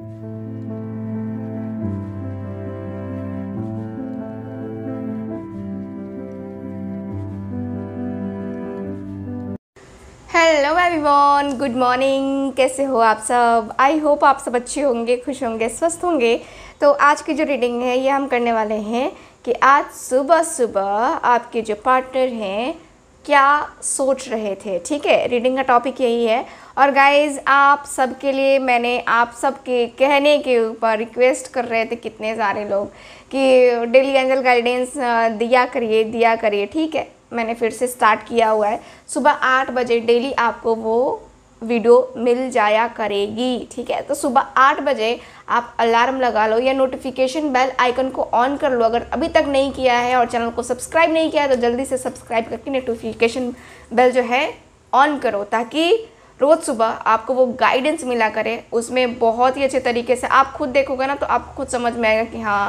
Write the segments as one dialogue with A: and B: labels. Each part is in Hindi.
A: हेलो एवरीवन गुड मॉर्निंग कैसे हो आप सब आई होप आप सब अच्छे होंगे खुश होंगे स्वस्थ होंगे तो आज की जो रीडिंग है ये हम करने वाले हैं कि आज सुबह सुबह आपके जो पार्टनर हैं क्या सोच रहे थे ठीक है रीडिंग का टॉपिक यही है और गाइज आप सबके लिए मैंने आप सबके कहने के ऊपर रिक्वेस्ट कर रहे थे कितने सारे लोग कि डेली एंजल गाइडेंस दिया करिए दिया करिए ठीक है मैंने फिर से स्टार्ट किया हुआ है सुबह आठ बजे डेली आपको वो वीडियो मिल जाया करेगी ठीक है तो सुबह आठ बजे आप अलार्म लगा लो या नोटिफिकेशन बेल आइकन को ऑन कर लो अगर अभी तक नहीं किया है और चैनल को सब्सक्राइब नहीं किया है तो जल्दी से सब्सक्राइब करके नोटिफिकेशन बेल जो है ऑन करो ताकि रोज़ सुबह आपको वो गाइडेंस मिला करे उसमें बहुत ही अच्छे तरीके से आप खुद देखोगे ना तो आपको खुद समझ में आएगा कि हाँ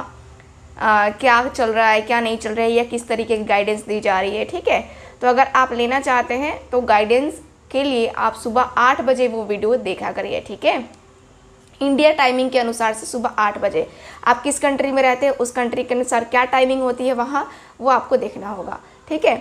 A: आ, क्या चल रहा है क्या नहीं चल रहा है या किस तरीके की गाइडेंस दी जा रही है ठीक है तो अगर आप लेना चाहते हैं तो गाइडेंस के लिए आप सुबह आठ बजे वो वीडियो देखा करिए ठीक है इंडिया टाइमिंग के अनुसार से सुबह आठ बजे आप किस कंट्री में रहते हैं उस कंट्री के अनुसार क्या टाइमिंग होती है वहाँ वो आपको देखना होगा ठीक है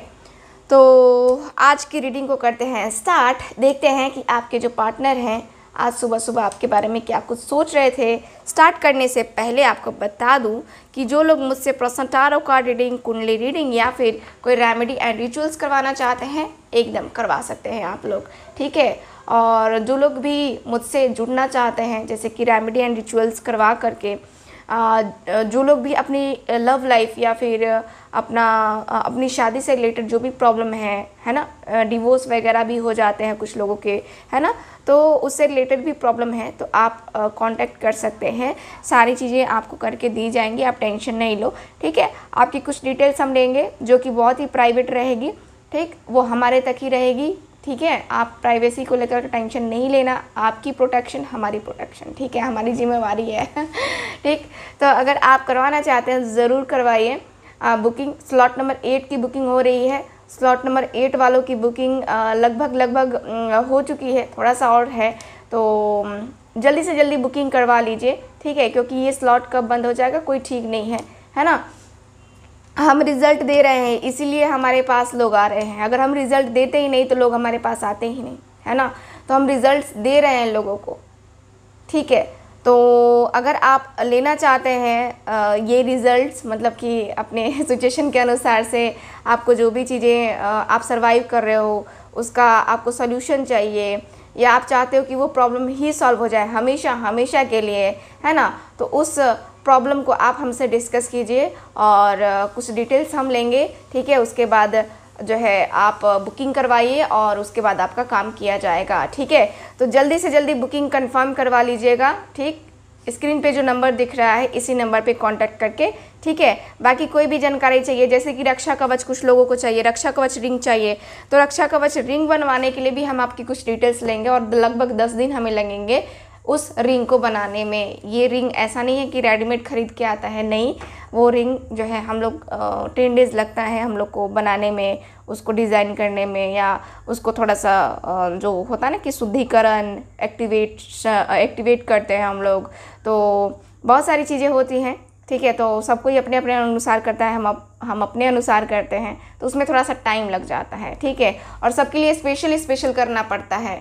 A: तो आज की रीडिंग को करते हैं स्टार्ट देखते हैं कि आपके जो पार्टनर हैं आज सुबह सुबह आपके बारे में क्या कुछ सोच रहे थे स्टार्ट करने से पहले आपको बता दूं कि जो लोग मुझसे प्रश्न टारो कार्ड रीडिंग कुंडली रीडिंग या फिर कोई रेमेडी एंड रिचुअल्स करवाना चाहते हैं एकदम करवा सकते हैं आप लोग ठीक है और जो लोग भी मुझसे जुड़ना चाहते हैं जैसे कि रेमेडी एंड रिचुअल्स करवा करके जो लोग भी अपनी लव लाइफ या फिर अपना अपनी शादी से रिलेटेड जो भी प्रॉब्लम है है ना डिवोर्स वगैरह भी हो जाते हैं कुछ लोगों के है ना तो उससे रिलेटेड भी प्रॉब्लम है तो आप कांटेक्ट कर सकते हैं सारी चीज़ें आपको करके दी जाएंगी आप टेंशन नहीं लो ठीक है आपकी कुछ डिटेल्स हम लेंगे जो कि बहुत ही प्राइवेट रहेगी ठीक वो हमारे तक ही रहेगी ठीक है आप प्राइवेसी को लेकर टेंशन नहीं लेना आपकी प्रोटेक्शन हमारी प्रोटेक्शन ठीक है हमारी जिम्मेवारी है ठीक तो अगर आप करवाना चाहते हैं ज़रूर करवाइए बुकिंग स्लॉट नंबर एट की बुकिंग हो रही है स्लॉट नंबर एट वालों की बुकिंग लगभग लगभग हो चुकी है थोड़ा सा और है तो जल्दी से जल्दी बुकिंग करवा लीजिए ठीक है क्योंकि ये स्लॉट कब बंद हो जाएगा कोई ठीक नहीं है है ना हम रिज़ल्ट दे रहे हैं इसीलिए हमारे पास लोग आ रहे हैं अगर हम रिज़ल्ट देते ही नहीं तो लोग हमारे पास आते ही नहीं है ना तो हम रिज़ल्ट दे रहे हैं लोगों को ठीक है तो अगर आप लेना चाहते हैं ये रिज़ल्ट्स मतलब कि अपने सिचुएशन के अनुसार से आपको जो भी चीज़ें आप सरवाइव कर रहे हो उसका आपको सोल्यूशन चाहिए या आप चाहते हो कि वो प्रॉब्लम ही सॉल्व हो जाए हमेशा हमेशा के लिए है ना तो उस प्रॉब्लम को आप हमसे डिस्कस कीजिए और कुछ डिटेल्स हम लेंगे ठीक है उसके बाद जो है आप बुकिंग करवाइए और उसके बाद आपका काम किया जाएगा ठीक है तो जल्दी से जल्दी बुकिंग कंफर्म करवा लीजिएगा ठीक स्क्रीन पे जो नंबर दिख रहा है इसी नंबर पे कांटेक्ट करके ठीक है बाकी कोई भी जानकारी चाहिए जैसे कि रक्षा कवच कुछ लोगों को चाहिए रक्षा कवच रिंग चाहिए तो रक्षा कवच रिंग बनवाने के लिए भी हम आपकी कुछ डिटेल्स लेंगे और लगभग दस दिन हमें लगेंगे उस रिंग को बनाने में ये रिंग ऐसा नहीं है कि रेडीमेड ख़रीद के आता है नहीं वो रिंग जो है हम लोग टेन डेज़ लगता है हम लोग को बनाने में उसको डिज़ाइन करने में या उसको थोड़ा सा जो होता है ना कि शुद्धिकरण एक्टिवेट एक्टिवेट करते हैं हम लोग तो बहुत सारी चीज़ें होती हैं ठीक है तो सब कोई अपने अपने अनुसार करता है हम अप, हम अपने अनुसार करते हैं तो उसमें थोड़ा सा टाइम लग जाता है ठीक है और सबके लिए स्पेशल स्पेशल करना पड़ता है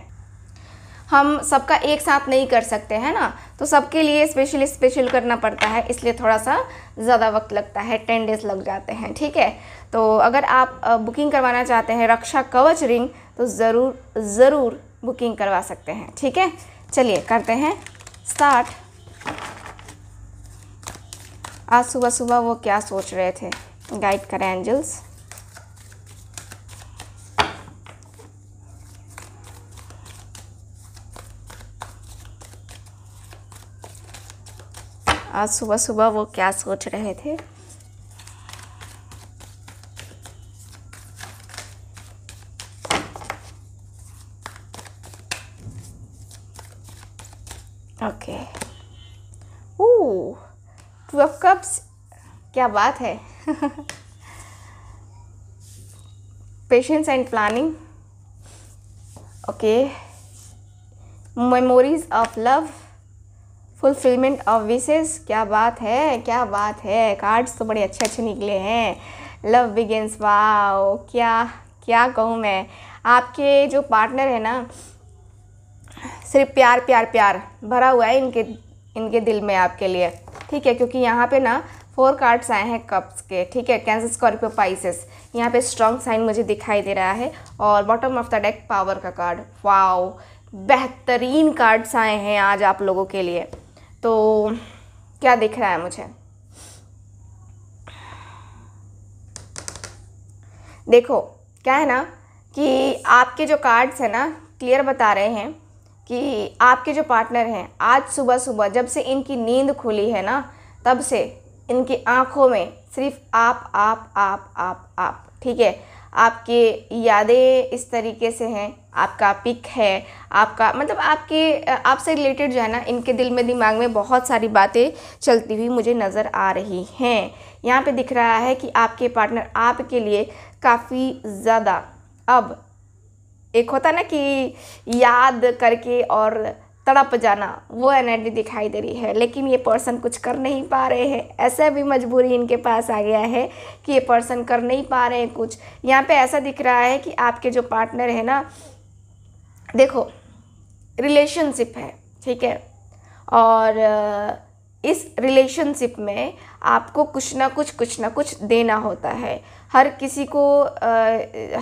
A: हम सबका एक साथ नहीं कर सकते हैं ना तो सबके लिए स्पेशल स्पेशल करना पड़ता है इसलिए थोड़ा सा ज़्यादा वक्त लगता है टेन डेज़ लग जाते हैं ठीक है तो अगर आप बुकिंग करवाना चाहते हैं रक्षा कवच रिंग तो ज़रूर ज़रूर बुकिंग करवा सकते हैं ठीक है चलिए करते हैं स्टार्ट आज सुबह सुबह वो क्या सोच रहे थे गाइड करें एंजल्स आज सुबह सुबह वो क्या सोच रहे थे ओके टू ऑफ कप्स क्या बात है patience and planning okay memories of love fulfilment of wishes क्या बात है क्या बात है कार्ड्स तो बड़े अच्छे अच्छे निकले हैं लव बिगेंस वाओ क्या क्या कहूँ मैं आपके जो पार्टनर है ना सिर्फ प्यार प्यार प्यार भरा हुआ है इनके इनके दिल में आपके लिए ठीक है क्योंकि यहाँ पे ना फोर कार्ड्स आए हैं कप्स के ठीक है कैंसर स्कॉर्पियो पाइसेस यहाँ पे स्ट्रॉन्ग साइन मुझे दिखाई दे रहा है और bottom of the deck power का कार्ड वाओ बेहतरीन कार्ड्स आए हैं आज आप लोगों के लिए तो क्या दिख रहा है मुझे देखो क्या है ना कि आपके जो कार्ड्स हैं ना क्लियर बता रहे हैं कि आपके जो पार्टनर हैं आज सुबह सुबह जब से इनकी नींद खुली है ना तब से इनकी आँखों में सिर्फ आप आप आप आप आप ठीक है आपके यादें इस तरीके से हैं आपका पिक है आपका मतलब आपके आपसे रिलेटेड जो है ना इनके दिल में दिमाग में बहुत सारी बातें चलती हुई मुझे नज़र आ रही हैं यहाँ पे दिख रहा है कि आपके पार्टनर आपके लिए काफ़ी ज़्यादा अब एक होता ना कि याद करके और तड़प जाना वो एनर्जी दिखाई दे रही है लेकिन ये पर्सन कुछ कर नहीं पा रहे हैं ऐसा भी मजबूरी इनके पास आ गया है कि ये पर्सन कर नहीं पा रहे हैं कुछ यहाँ पे ऐसा दिख रहा है कि आपके जो पार्टनर है ना देखो रिलेशनशिप है ठीक है और इस रिलेशनशिप में आपको कुछ ना कुछ कुछ ना कुछ देना होता है हर किसी को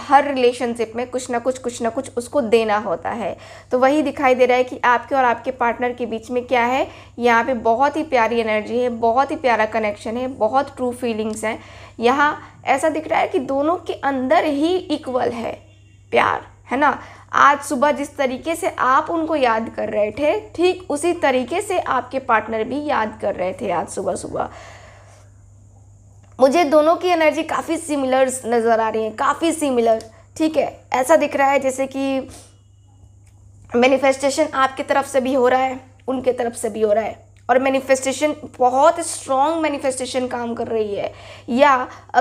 A: हर रिलेशनशिप में कुछ ना कुछ कुछ ना कुछ उसको देना होता है तो वही दिखाई दे रहा है कि आपके और आपके पार्टनर के बीच में क्या है यहाँ पे बहुत ही प्यारी एनर्जी है बहुत ही प्यारा कनेक्शन है बहुत ट्रू फीलिंग्स हैं यहाँ ऐसा दिख रहा है कि दोनों के अंदर ही इक्वल है प्यार है ना आज सुबह जिस तरीके से आप उनको याद कर रहे थे ठीक उसी तरीके से आपके पार्टनर भी याद कर रहे थे आज सुबह सुबह मुझे दोनों की एनर्जी काफ़ी सिमिलर्स नज़र आ रही है काफ़ी सिमिलर ठीक है ऐसा दिख रहा है जैसे कि मैनिफेस्टेशन आपकी तरफ से भी हो रहा है उनके तरफ से भी हो रहा है और मैनिफेस्टेशन बहुत स्ट्रॉन्ग मैनिफेस्टेशन काम कर रही है या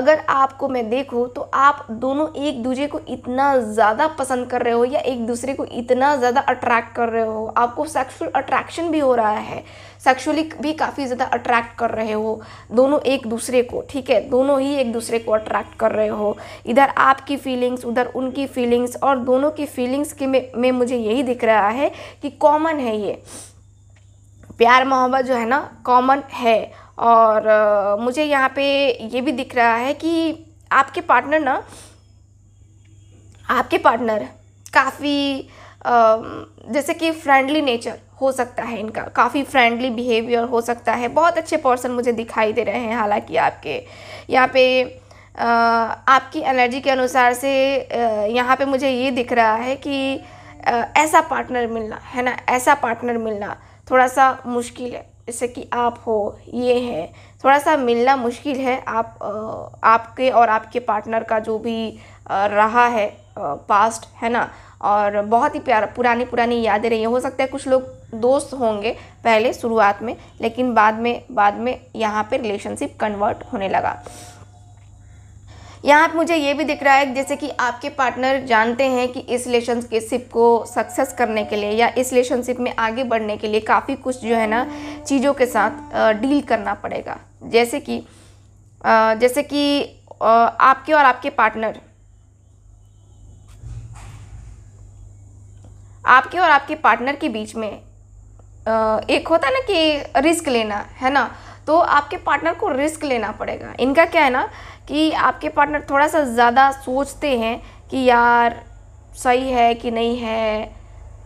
A: अगर आपको मैं देखूँ तो आप दोनों एक दूसरे को इतना ज़्यादा पसंद कर रहे हो या एक दूसरे को इतना ज़्यादा अट्रैक्ट कर रहे हो आपको सेक्सुअल अट्रैक्शन भी हो रहा है सेक्सुअली भी काफ़ी ज़्यादा अट्रैक्ट कर रहे हो दोनों एक दूसरे को ठीक है दोनों ही एक दूसरे को अट्रैक्ट कर रहे हो इधर आपकी फीलिंग्स उधर उनकी फीलिंग्स और दोनों की फीलिंग्स के में, में मुझे यही दिख रहा है कि कॉमन है ये प्यार मोहब्बत जो है ना कॉमन है और आ, मुझे यहाँ पे ये भी दिख रहा है कि आपके पार्टनर ना आपके पार्टनर काफ़ी जैसे कि फ्रेंडली नेचर हो सकता है इनका काफ़ी फ्रेंडली बिहेवियर हो सकता है बहुत अच्छे पर्सन मुझे दिखाई दे रहे हैं हालांकि आपके यहाँ पे आपकी एनर्जी के अनुसार से यहाँ पे मुझे ये दिख रहा है कि ऐसा पार्टनर मिलना है ना ऐसा पार्टनर मिलना थोड़ा सा मुश्किल है जैसे कि आप हो ये हैं थोड़ा सा मिलना मुश्किल है आप आपके और आपके पार्टनर का जो भी रहा है पास्ट है ना और बहुत ही प्यारा पुरानी पुरानी यादें रही हो सकता है कुछ लोग दोस्त होंगे पहले शुरुआत में लेकिन बाद में बाद में यहाँ पे रिलेशनशिप कन्वर्ट होने लगा यहाँ मुझे ये भी दिख रहा है जैसे कि आपके पार्टनर जानते हैं कि इस रिलेशनशिप को सक्सेस करने के लिए या इस रिलेशनशिप में आगे बढ़ने के लिए काफ़ी कुछ जो है ना चीज़ों के साथ डील करना पड़ेगा जैसे कि जैसे कि आपके और आपके पार्टनर आपके और आपके पार्टनर के बीच में एक होता है ना कि रिस्क लेना है ना तो आपके पार्टनर को रिस्क लेना पड़ेगा इनका क्या है ना कि आपके पार्टनर थोड़ा सा ज़्यादा सोचते हैं कि यार सही है कि नहीं है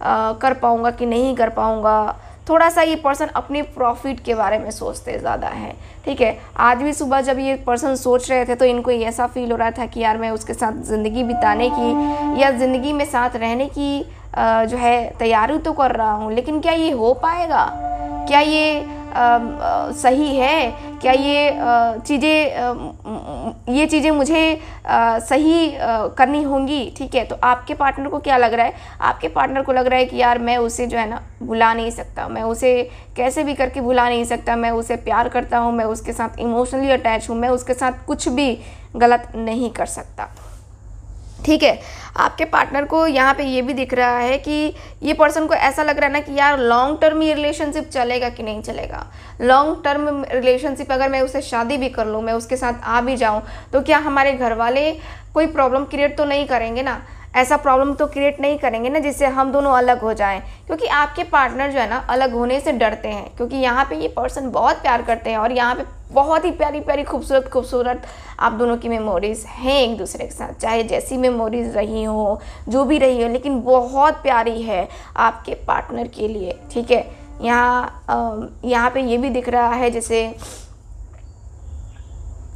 A: आ, कर पाऊँगा कि नहीं कर पाऊँगा थोड़ा सा ये पर्सन अपने प्रॉफिट के बारे में सोचते ज़्यादा है ठीक है आज भी सुबह जब ये पर्सन सोच रहे थे तो इनको ऐसा फील हो रहा था कि यार मैं उसके साथ ज़िंदगी बिताने की या ज़िंदगी में साथ रहने की जो है तैयारी तो कर रहा हूँ लेकिन क्या ये हो पाएगा क्या ये आ, सही है क्या ये चीज़ें ये चीज़ें मुझे आ, सही आ, करनी होंगी ठीक है तो आपके पार्टनर को क्या लग रहा है आपके पार्टनर को लग रहा है कि यार मैं उसे जो है ना भुला नहीं सकता मैं उसे कैसे भी करके भुला नहीं सकता मैं उसे प्यार करता हूँ मैं उसके साथ इमोशनली अटैच हूँ मैं उसके साथ कुछ भी गलत नहीं कर सकता ठीक है आपके पार्टनर को यहाँ पे ये भी दिख रहा है कि ये पर्सन को ऐसा लग रहा है ना कि यार लॉन्ग टर्म ये रिलेशनशिप चलेगा कि नहीं चलेगा लॉन्ग टर्म रिलेशनशिप अगर मैं उसे शादी भी कर लूँ मैं उसके साथ आ भी जाऊँ तो क्या हमारे घर वाले कोई प्रॉब्लम क्रिएट तो नहीं करेंगे ना ऐसा प्रॉब्लम तो क्रिएट नहीं करेंगे ना जिससे हम दोनों अलग हो जाएं क्योंकि आपके पार्टनर जो है ना अलग होने से डरते हैं क्योंकि यहाँ पे ये पर्सन बहुत प्यार करते हैं और यहाँ पे बहुत ही प्यारी प्यारी खूबसूरत खूबसूरत आप दोनों की मेमोरीज़ हैं एक दूसरे के साथ चाहे जैसी मेमोरीज़ रही हो जो भी रही हो लेकिन बहुत प्यारी है आपके पार्टनर के लिए ठीक है यहाँ यहाँ पे ये भी दिख रहा है जैसे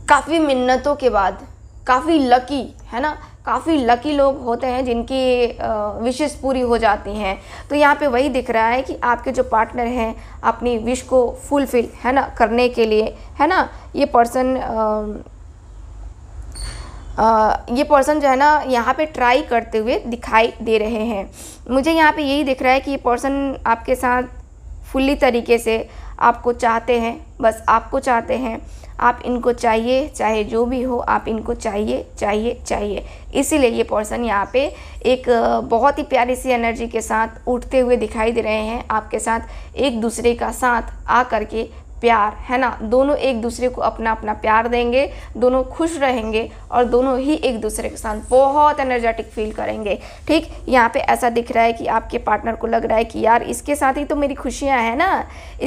A: काफ़ी मिन्नतों के बाद काफ़ी लकी है ना काफ़ी लकी लोग होते हैं जिनकी विशेष पूरी हो जाती हैं तो यहाँ पे वही दिख रहा है कि आपके जो पार्टनर हैं अपनी विश को फुलफिल है ना करने के लिए है ना ये पर्सन ये पर्सन जो है ना यहाँ पे ट्राई करते हुए दिखाई दे रहे हैं मुझे यहाँ पे यही दिख रहा है कि ये पर्सन आपके साथ फुल्ली तरीके से आपको चाहते हैं बस आपको चाहते हैं आप इनको चाहिए चाहे जो भी हो आप इनको चाहिए चाहिए चाहिए इसीलिए ये पर्सन यहाँ पे एक बहुत ही प्यारी सी एनर्जी के साथ उठते हुए दिखाई दे रहे हैं आपके साथ एक दूसरे का साथ आ करके प्यार है ना दोनों एक दूसरे को अपना अपना प्यार देंगे दोनों खुश रहेंगे और दोनों ही एक दूसरे के साथ बहुत एनर्जेटिक फील करेंगे ठीक यहाँ पे ऐसा दिख रहा है कि आपके पार्टनर को लग रहा है कि यार इसके साथ ही तो मेरी खुशियाँ हैं ना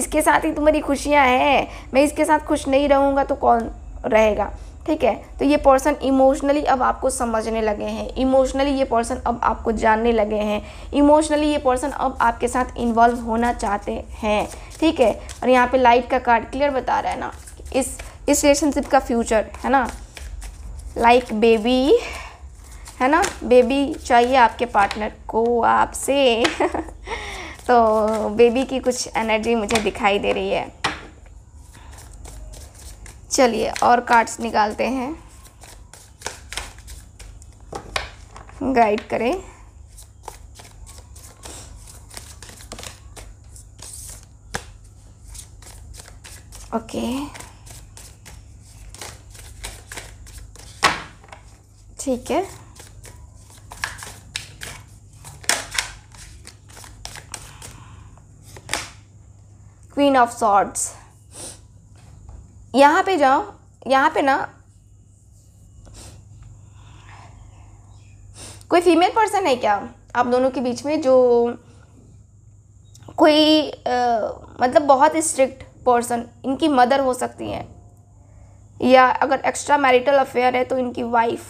A: इसके साथ ही तो मेरी खुशियाँ हैं मैं इसके साथ खुश नहीं रहूँगा तो कौन रहेगा ठीक है तो ये पर्सन इमोशनली अब आपको समझने लगे हैं इमोशनली ये पर्सन अब आपको जानने लगे हैं इमोशनली ये पर्सन अब आपके साथ इन्वॉल्व होना चाहते हैं ठीक है और यहाँ पे लाइट का कार्ड क्लियर बता रहा है ना इस इस रिलेशनशिप का फ्यूचर है ना लाइक like बेबी है ना बेबी चाहिए आपके पार्टनर को आपसे तो बेबी की कुछ एनर्जी मुझे दिखाई दे रही है चलिए और कार्ड्स निकालते हैं गाइड करें ओके ठीक है क्वीन ऑफ सॉर्ड्स यहाँ पे जाओ यहाँ पे ना कोई फीमेल पर्सन है क्या आप दोनों के बीच में जो कोई आ, मतलब बहुत स्ट्रिक्ट पर्सन इनकी मदर हो सकती हैं या अगर एक्स्ट्रा मैरिटल अफेयर है तो इनकी वाइफ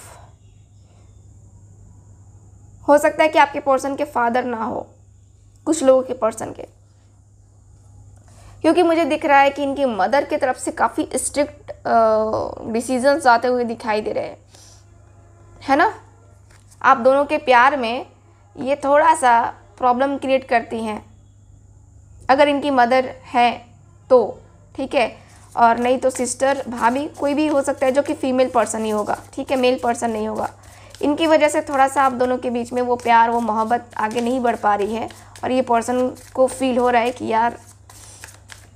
A: हो सकता है कि आपके पर्सन के फादर ना हो कुछ लोगों के पर्सन के क्योंकि मुझे दिख रहा है कि इनकी मदर की तरफ से काफ़ी स्ट्रिक्ट डिसीजंस आते हुए दिखाई दे रहे हैं है ना आप दोनों के प्यार में ये थोड़ा सा प्रॉब्लम क्रिएट करती हैं अगर इनकी मदर है तो ठीक है और नहीं तो सिस्टर भाभी कोई भी हो सकता है जो कि फ़ीमेल पर्सन ही होगा ठीक है मेल पर्सन नहीं होगा इनकी वजह से थोड़ा सा आप दोनों के बीच में वो प्यार वो मोहब्बत आगे नहीं बढ़ पा रही है और ये पर्सन को फील हो रहा है कि यार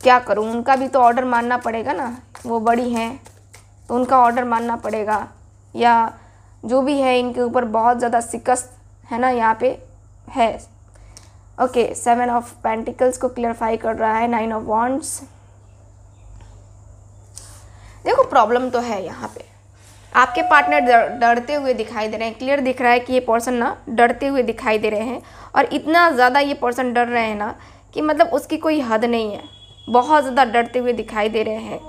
A: क्या करूँ उनका भी तो ऑर्डर मानना पड़ेगा ना वो बड़ी हैं तो उनका ऑर्डर मानना पड़ेगा या जो भी है इनके ऊपर बहुत ज़्यादा शिकस्त है ना यहाँ पे है ओके सेवन ऑफ पेंटिकल्स को क्लियरफाई कर रहा है नाइन ऑफ वॉन्ट्स देखो प्रॉब्लम तो है यहाँ पे आपके पार्टनर डरते हुए दिखाई दे रहे हैं क्लियर दिख रहा है कि ये पर्सन ना डरते हुए दिखाई दे रहे हैं और इतना ज़्यादा ये पर्सन डर रहे हैं ना कि मतलब उसकी कोई हद नहीं है बहुत ज़्यादा डरते हुए दिखाई दे रहे हैं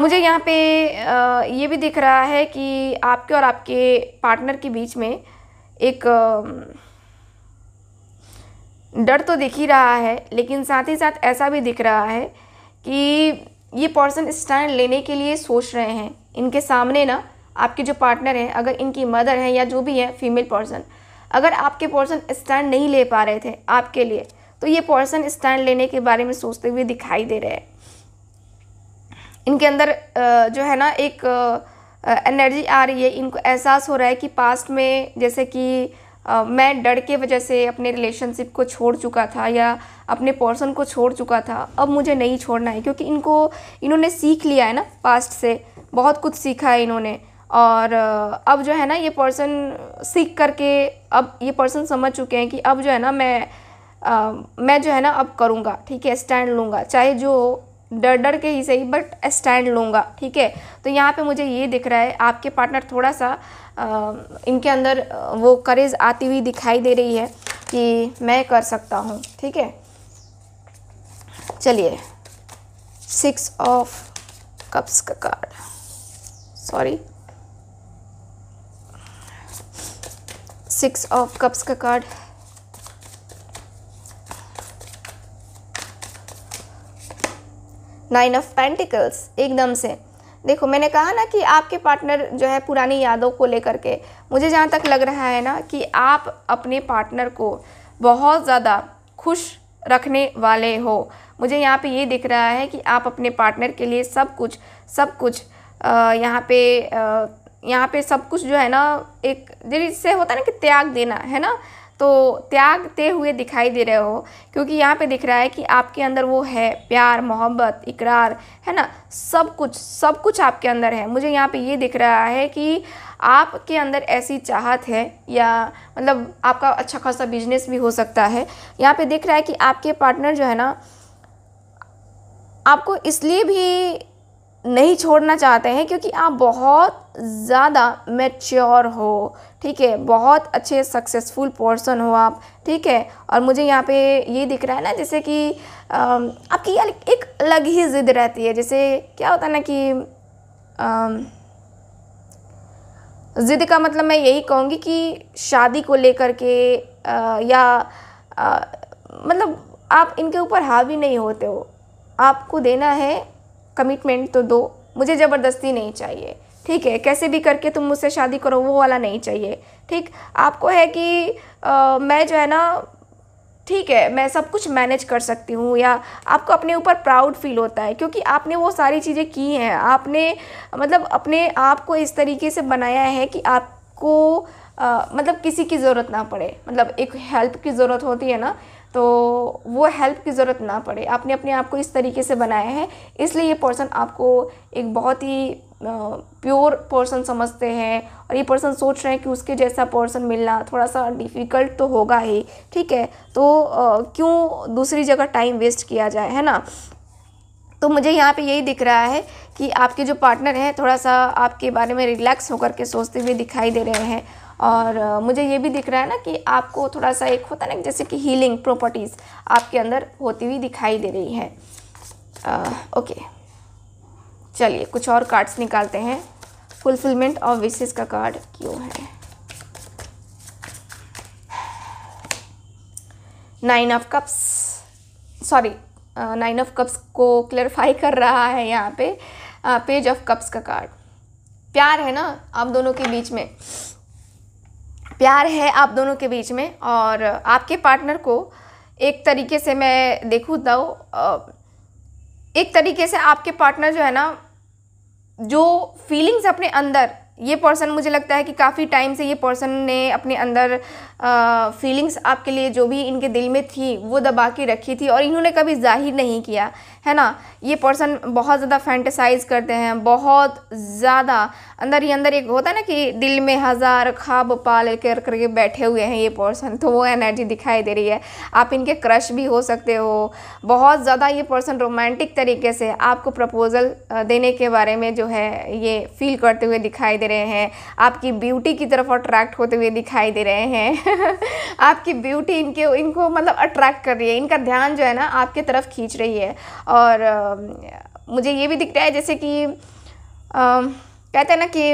A: मुझे यहाँ पे ये भी दिख रहा है कि आपके और आपके पार्टनर के बीच में एक डर तो दिख ही रहा है लेकिन साथ ही साथ ऐसा भी दिख रहा है कि ये पर्सन स्टैंड लेने के लिए सोच रहे हैं इनके सामने ना आपके जो पार्टनर हैं अगर इनकी मदर हैं या जो भी है फीमेल पर्सन अगर आपके पर्सन स्टैंड नहीं ले पा रहे थे आपके लिए तो ये पर्सन स्टैंड लेने के बारे में सोचते हुए दिखाई दे रहे हैं इनके अंदर जो है ना एक एनर्जी आ रही है इनको एहसास हो रहा है कि पास्ट में जैसे कि मैं डर के वजह से अपने रिलेशनशिप को छोड़ चुका था या अपने पर्सन को छोड़ चुका था अब मुझे नहीं छोड़ना है क्योंकि इनको इन्होंने सीख लिया है ना पास्ट से बहुत कुछ सीखा है इन्होंने और अब जो है ना ये पर्सन सीख करके अब ये पर्सन समझ चुके हैं कि अब जो है ना मैं आ, मैं जो है ना अब करूँगा ठीक है स्टैंड लूँगा चाहे जो डर डर के ही सही बट स्टैंड लूँगा ठीक है तो यहाँ पे मुझे ये दिख रहा है आपके पार्टनर थोड़ा सा आ, इनके अंदर वो करेज आती हुई दिखाई दे रही है कि मैं कर सकता हूँ ठीक है चलिए सिक्स ऑफ कप्स का card sorry six of cups का कार्ड नाइन ऑफ पेंटिकल्स एकदम से देखो मैंने कहा ना कि आपके पार्टनर जो है पुरानी यादों को लेकर के मुझे जहाँ तक लग रहा है ना कि आप अपने पार्टनर को बहुत ज़्यादा खुश रखने वाले हो मुझे यहाँ पे ये दिख रहा है कि आप अपने पार्टनर के लिए सब कुछ सब कुछ यहाँ पे यहाँ पे सब कुछ जो है ना एक जिससे होता है ना कि त्याग देना है ना तो त्यागते हुए दिखाई दे रहे हो क्योंकि यहाँ पे दिख रहा है कि आपके अंदर वो है प्यार मोहब्बत इकरार है ना सब कुछ सब कुछ आपके अंदर है मुझे यहाँ पे ये दिख रहा है कि आपके अंदर ऐसी चाहत है या मतलब आपका अच्छा खासा बिजनेस भी हो सकता है यहाँ पे दिख रहा है कि आपके पार्टनर जो है ना आपको इसलिए भी नहीं छोड़ना चाहते हैं क्योंकि आप बहुत ज़्यादा मैच्योर हो ठीक है बहुत अच्छे सक्सेसफुल पर्सन हो आप ठीक है और मुझे यहाँ पे ये दिख रहा है ना जैसे कि आपकी एक अलग ही ज़िद रहती है जैसे क्या होता है ना कि ज़िद का मतलब मैं यही कहूँगी कि शादी को लेकर के आ, या आ, मतलब आप इनके ऊपर हावी नहीं होते हो आपको देना है कमिटमेंट तो दो मुझे ज़बरदस्ती नहीं चाहिए ठीक है कैसे भी करके तुम मुझसे शादी करो वो वाला नहीं चाहिए ठीक आपको है कि आ, मैं जो है ना ठीक है मैं सब कुछ मैनेज कर सकती हूँ या आपको अपने ऊपर प्राउड फील होता है क्योंकि आपने वो सारी चीज़ें की हैं आपने मतलब अपने आप को इस तरीके से बनाया है कि आपको आ, मतलब किसी की ज़रूरत ना पड़े मतलब एक हेल्प की ज़रूरत होती है ना तो वो हेल्प की ज़रूरत ना पड़े आपने अपने आप को इस तरीके से बनाया है इसलिए ये पर्सन आपको एक बहुत ही प्योर पर्सन समझते हैं और ये पर्सन सोच रहे हैं कि उसके जैसा पर्सन मिलना थोड़ा सा डिफ़िकल्ट तो होगा ही ठीक है तो क्यों दूसरी जगह टाइम वेस्ट किया जाए है ना तो मुझे यहाँ पे यही दिख रहा है कि आपके जो पार्टनर हैं थोड़ा सा आपके बारे में रिलैक्स होकर के सोचते हुए दिखाई दे रहे हैं और मुझे ये भी दिख रहा है ना कि आपको थोड़ा सा एक होता है ना जैसे कि हीलिंग प्रॉपर्टीज़ आपके अंदर होती हुई दिखाई दे रही है आ, ओके चलिए कुछ और कार्ड्स निकालते हैं फुलफिलमेंट ऑफ विशेष का कार्ड क्यों है nine of cups sorry nine of cups को क्लेरिफाई कर रहा है यहाँ पे पेज ऑफ कप्स का कार्ड प्यार है ना आप दोनों के बीच में प्यार है आप दोनों के बीच में और आपके पार्टनर को एक तरीके से मैं देखूँ तो एक तरीके से आपके पार्टनर जो है ना जो फीलिंग्स अपने अंदर ये पर्सन मुझे लगता है कि काफ़ी टाइम से ये पर्सन ने अपने अंदर फीलिंग्स आपके लिए जो भी इनके दिल में थी वो दबा के रखी थी और इन्होंने कभी जाहिर नहीं किया है ना ये पर्सन बहुत ज़्यादा फैंटिसाइज़ करते हैं बहुत ज़्यादा अंदर ही अंदर एक होता है ना कि दिल में हज़ार खाब पाल कर करके बैठे हुए हैं ये पर्सन तो वो एनर्जी दिखाई दे रही है आप इनके क्रश भी हो सकते हो बहुत ज़्यादा ये पर्सन रोमांटिक तरीके से आपको प्रपोज़ल देने के बारे में जो है ये फील करते हुए दिखाई दे रहे हैं आपकी ब्यूटी की तरफ अट्रैक्ट होते हुए दिखाई दे रहे हैं आपकी ब्यूटी इनके इनको मतलब अट्रैक्ट कर रही है इनका ध्यान जो है ना आपके तरफ खींच रही है और मुझे ये भी दिख रहा है जैसे कि कहते हैं ना कि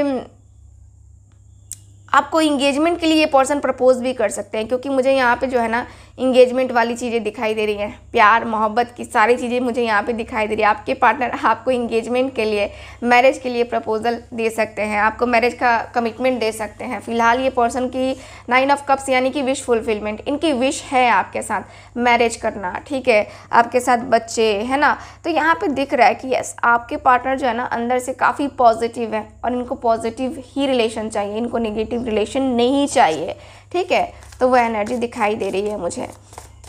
A: आपको इंगेजमेंट के लिए ये पर्सन प्रपोज भी कर सकते हैं क्योंकि मुझे यहाँ पे जो है ना इंगेजमेंट वाली चीज़ें दिखाई दे रही हैं प्यार मोहब्बत की सारी चीज़ें मुझे यहाँ पे दिखाई दे रही है आपके पार्टनर आपको इंगेजमेंट के लिए मैरिज के लिए प्रपोज़ल दे सकते हैं आपको मैरिज का कमिटमेंट दे सकते हैं फिलहाल ये पर्सन की नाइन ऑफ कप्स यानी कि विश फुलफिलमेंट इनकी विश है आपके साथ मैरिज करना ठीक है आपके साथ बच्चे है ना तो यहाँ पर दिख रहा है कि यस आपके पार्टनर जो है ना अंदर से काफ़ी पॉजिटिव है और इनको पॉजिटिव ही रिलेशन चाहिए इनको निगेटिव रिलेशन नहीं चाहिए ठीक है तो वह एनर्जी दिखाई दे रही है मुझे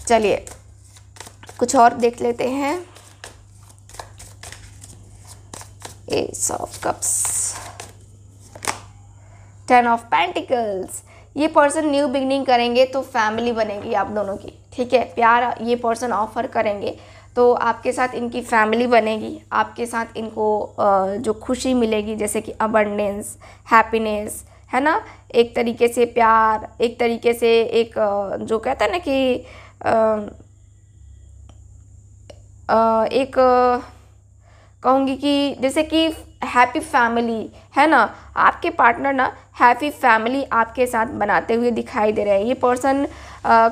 A: चलिए कुछ और देख लेते हैं ace of cups ten of pentacles ये पर्सन न्यू बिगनिंग करेंगे तो फैमिली बनेगी आप दोनों की ठीक है प्यार ये पर्सन ऑफर करेंगे तो आपके साथ इनकी फैमिली बनेगी आपके साथ इनको जो खुशी मिलेगी जैसे कि अबंडेंस हैप्पीनेस है ना एक तरीके से प्यार एक तरीके से एक जो कहते हैं ना कि एक कहूँगी कि जैसे कि हैप्पी फैमिली है ना आपके पार्टनर ना हैप्पी फैमिली आपके साथ बनाते हुए दिखाई दे रहे हैं ये पर्सन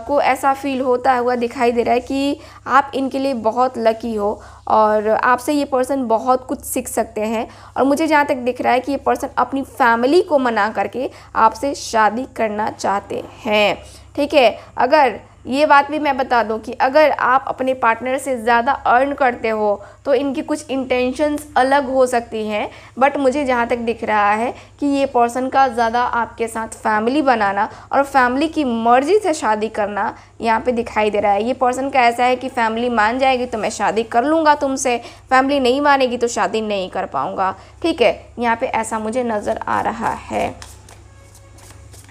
A: को ऐसा फील होता हुआ दिखाई दे रहा है कि आप इनके लिए बहुत लकी हो और आपसे ये पर्सन बहुत कुछ सीख सकते हैं और मुझे जहाँ तक दिख रहा है कि ये पर्सन अपनी फैमिली को मना करके आपसे शादी करना चाहते हैं ठीक है अगर ये बात भी मैं बता दूं कि अगर आप अपने पार्टनर से ज़्यादा अर्न करते हो तो इनकी कुछ इंटेंशंस अलग हो सकती हैं बट मुझे जहाँ तक दिख रहा है कि ये पर्सन का ज़्यादा आपके साथ फैमिली बनाना और फैमिली की मर्ज़ी से शादी करना यहाँ पे दिखाई दे रहा है ये पर्सन का ऐसा है कि फैमिली मान जाएगी तो मैं शादी कर लूँगा तुमसे फैमिली नहीं मानेगी तो शादी नहीं कर पाऊँगा ठीक है यहाँ पर ऐसा मुझे नज़र आ रहा है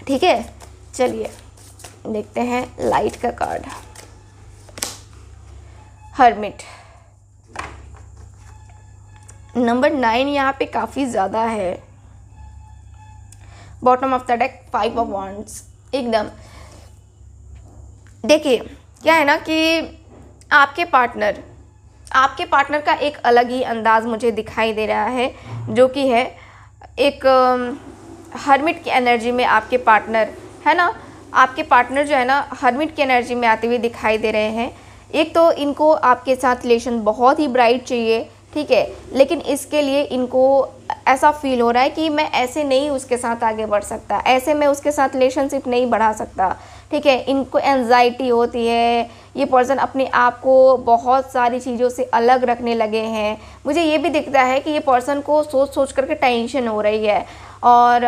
A: ठीक है चलिए देखते हैं लाइट का कार्ड हर्मिट नंबर नाइन यहाँ पे काफ़ी ज़्यादा है bottom of the deck five of wands एकदम देखिए क्या है ना कि आपके पार्टनर आपके पार्टनर का एक अलग ही अंदाज मुझे दिखाई दे रहा है जो कि है एक हर्मिट um, की एनर्जी में आपके पार्टनर है ना आपके पार्टनर जो है ना हर्मिट की एनर्जी में आते हुए दिखाई दे रहे हैं एक तो इनको आपके साथ रिलेशन बहुत ही ब्राइट चाहिए ठीक है लेकिन इसके लिए इनको ऐसा फील हो रहा है कि मैं ऐसे नहीं उसके साथ आगे बढ़ सकता ऐसे मैं उसके साथ रिलेशनशिप नहीं बढ़ा सकता ठीक है इनको एनजाइटी होती है ये पर्सन अपने आप को बहुत सारी चीज़ों से अलग रखने लगे हैं मुझे ये भी दिखता है कि ये पर्सन को सोच सोच करके टेंशन हो रही है और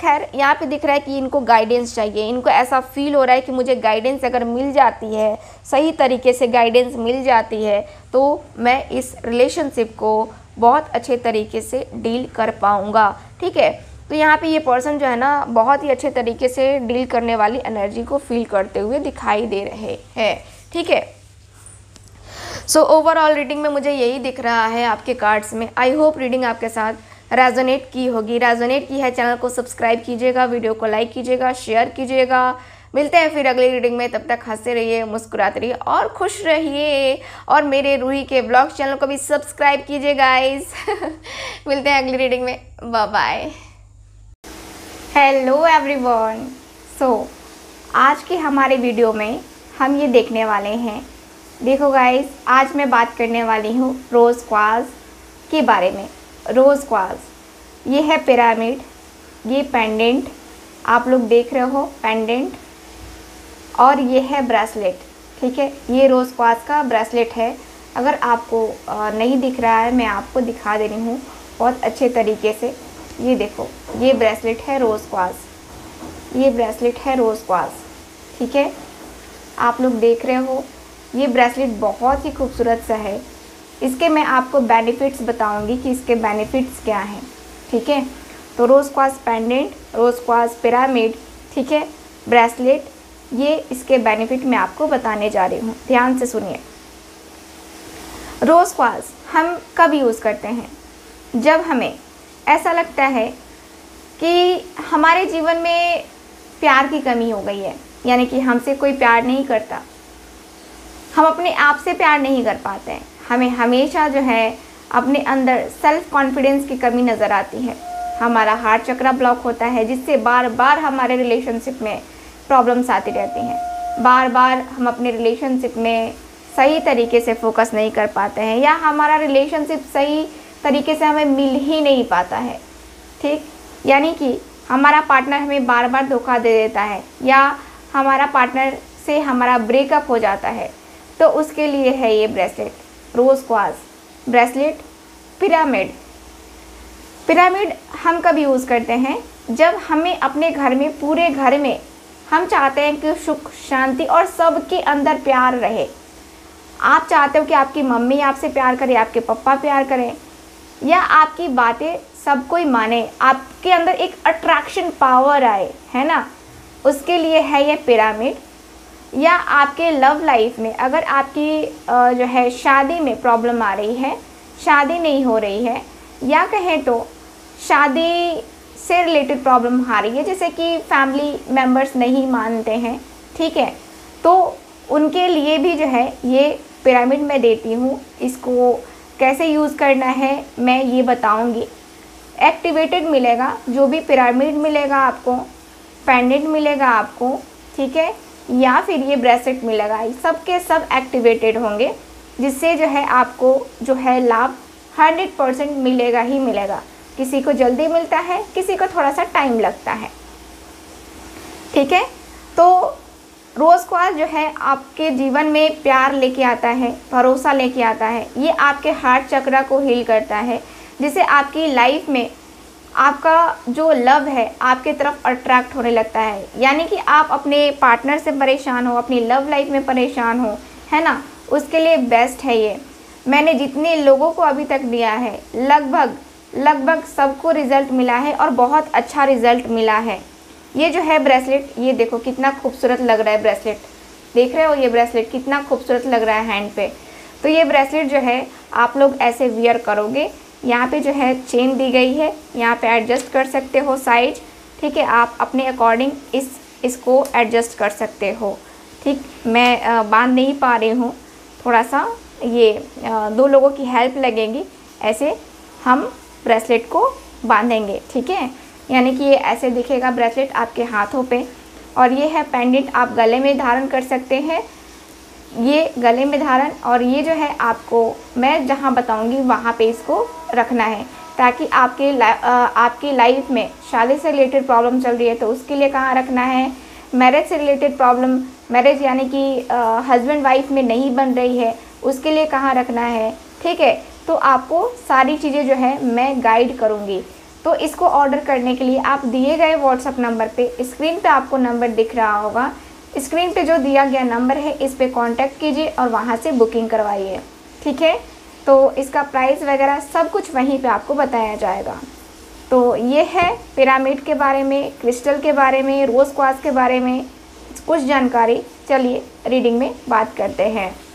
A: खैर यहाँ पे दिख रहा है कि इनको गाइडेंस चाहिए इनको ऐसा फील हो रहा है कि मुझे गाइडेंस अगर मिल जाती है सही तरीके से गाइडेंस मिल जाती है तो मैं इस रिलेशनशिप को बहुत अच्छे तरीके से डील कर पाऊँगा ठीक है तो यहाँ पे ये पर्सन जो है ना बहुत ही अच्छे तरीके से डील करने वाली एनर्जी को फील करते हुए दिखाई दे रहे हैं ठीक है सो ओवरऑल रीडिंग में मुझे यही दिख रहा है आपके कार्ड्स में आई होप रीडिंग आपके साथ रेजोनेट की होगी रेजोनेट की है चैनल को सब्सक्राइब कीजिएगा वीडियो को लाइक कीजिएगा शेयर कीजिएगा मिलते हैं फिर अगली रीडिंग में तब तक हंसते रहिए मुस्कुराते रहिए और खुश रहिए और मेरे रूही के ब्लॉग चैनल को भी सब्सक्राइब कीजिए गाइस मिलते हैं अगली रीडिंग में बाय हेलो एवरीवन सो आज के हमारे वीडियो में हम ये देखने वाले हैं देखो गाइस आज मैं बात करने वाली हूँ रोज़ क्वाज़ के बारे में रोज़ क्वाज ये है पिरामिड ये पेंडेंट आप लोग देख रहे हो पेंडेंट और ये है ब्रेसलेट ठीक है ये रोज़ क्वाज का ब्रेसलेट है अगर आपको नहीं दिख रहा है मैं आपको दिखा दे रही हूँ बहुत अच्छे तरीके से ये देखो ये ब्रेसलेट है रोज़ क्वाज ये ब्रेसलेट है रोज़ क्वाज ठीक है आप लोग देख रहे हो ये ब्रेसलेट बहुत ही खूबसूरत सा है इसके मैं आपको बेनिफिट्स बताऊंगी कि इसके बेनिफिट्स क्या हैं ठीक है तो rose quartz pendant rose quartz pyramid ठीक है ब्रेसलेट ये इसके बेनिफिट मैं आपको बताने जा रही हूँ ध्यान से सुनिए रोज़ क्वास हम कब यूज़ करते हैं जब हमें ऐसा लगता है कि हमारे जीवन में प्यार की कमी हो गई है यानी कि हमसे कोई प्यार नहीं करता हम अपने आप से प्यार नहीं कर पाते हैं हमें हमेशा जो है अपने अंदर सेल्फ कॉन्फिडेंस की कमी नज़र आती है हमारा हार्ट चक्रा ब्लॉक होता है जिससे बार बार हमारे रिलेशनशिप में प्रॉब्लम्स आती रहती हैं बार बार हम अपने रिलेशनशिप में सही तरीके से फोकस नहीं कर पाते हैं या हमारा रिलेशनशिप सही तरीके से हमें मिल ही नहीं पाता है ठीक यानी कि हमारा पार्टनर हमें बार बार धोखा दे देता है या हमारा पार्टनर से हमारा ब्रेकअप हो जाता है तो उसके लिए है ये bracelet rose quartz bracelet pyramid pyramid हम कब यूज़ करते हैं जब हमें अपने घर में पूरे घर में हम चाहते हैं कि सुख शांति और सबके अंदर प्यार रहे आप चाहते हो कि आपकी मम्मी आपसे प्यार करे आपके पापा प्यार करें या आपकी बातें सब कोई माने आपके अंदर एक अट्रैक्शन पावर आए है ना उसके लिए है ये पिरामिड या आपके लव लाइफ में अगर आपकी जो है शादी में प्रॉब्लम आ रही है शादी नहीं हो रही है या कहें तो शादी से रिलेटेड प्रॉब्लम आ रही है जैसे कि फैमिली मेम्बर्स नहीं मानते हैं ठीक है तो उनके लिए भी जो है ये पिरामिड मैं देती हूँ इसको कैसे यूज़ करना है मैं ये बताऊँगी एक्टिवेटेड मिलेगा जो भी पिरामिड मिलेगा आपको पेंडेंट मिलेगा आपको ठीक है या फिर ये ब्रेसलेट में लगाई सब के सब एक्टिवेटेड होंगे जिससे जो है आपको जो है लाभ हंड्रेड परसेंट मिलेगा ही मिलेगा किसी को जल्दी मिलता है किसी को थोड़ा सा टाइम लगता है ठीक है तो रोज़ क्वास जो है आपके जीवन में प्यार लेके आता है भरोसा लेके आता है ये आपके हार्ट चक्रा को हील करता है जिसे आपकी लाइफ में आपका जो लव है आपके तरफ अट्रैक्ट होने लगता है यानी कि आप अपने पार्टनर से परेशान हो अपनी लव लाइफ में परेशान हो है ना उसके लिए बेस्ट है ये मैंने जितने लोगों को अभी तक दिया है लगभग लगभग सबको रिज़ल्ट मिला है और बहुत अच्छा रिज़ल्ट मिला है ये जो है ब्रेसलेट ये देखो कितना खूबसूरत लग रहा है ब्रेसलेट देख रहे हो ये ब्रेसलेट कितना खूबसूरत लग रहा है हैंड पे तो ये ब्रेसलेट जो है आप लोग ऐसे वियर करोगे यहाँ पे जो है चेन दी गई है यहाँ पे एडजस्ट कर सकते हो साइज ठीक है आप अपने अकॉर्डिंग इस इसको एडजस्ट कर सकते हो ठीक मैं बांध नहीं पा रही हूँ थोड़ा सा ये दो लोगों की हेल्प लगेगी ऐसे हम ब्रेसलेट को बांधेंगे ठीक है यानी कि ये ऐसे दिखेगा ब्रेसलेट आपके हाथों पे और ये है पेंडेंट आप गले में धारण कर सकते हैं ये गले में धारण और ये जो है आपको मैं जहाँ बताऊँगी वहाँ पे इसको रखना है ताकि आपके ला, आपकी लाइफ में शादी से रिलेटेड प्रॉब्लम चल रही है तो उसके लिए कहाँ रखना है मैरिज से रिलेटेड प्रॉब्लम मैरिज यानी कि हस्बैंड वाइफ में नहीं बन रही है उसके लिए कहाँ रखना है ठीक है तो आपको सारी चीज़ें जो है मैं गाइड करूँगी तो इसको ऑर्डर करने के लिए आप दिए गए व्हाट्सअप नंबर पे स्क्रीन पे आपको नंबर दिख रहा होगा स्क्रीन पे जो दिया गया नंबर है इस पर कांटेक्ट कीजिए और वहाँ से बुकिंग करवाइए ठीक है तो इसका प्राइस वगैरह सब कुछ वहीं पे आपको बताया जाएगा तो ये है पिरामिड के बारे में क्रिस्टल के बारे में रोज़ क्वास के बारे में कुछ जानकारी चलिए रीडिंग में बात करते हैं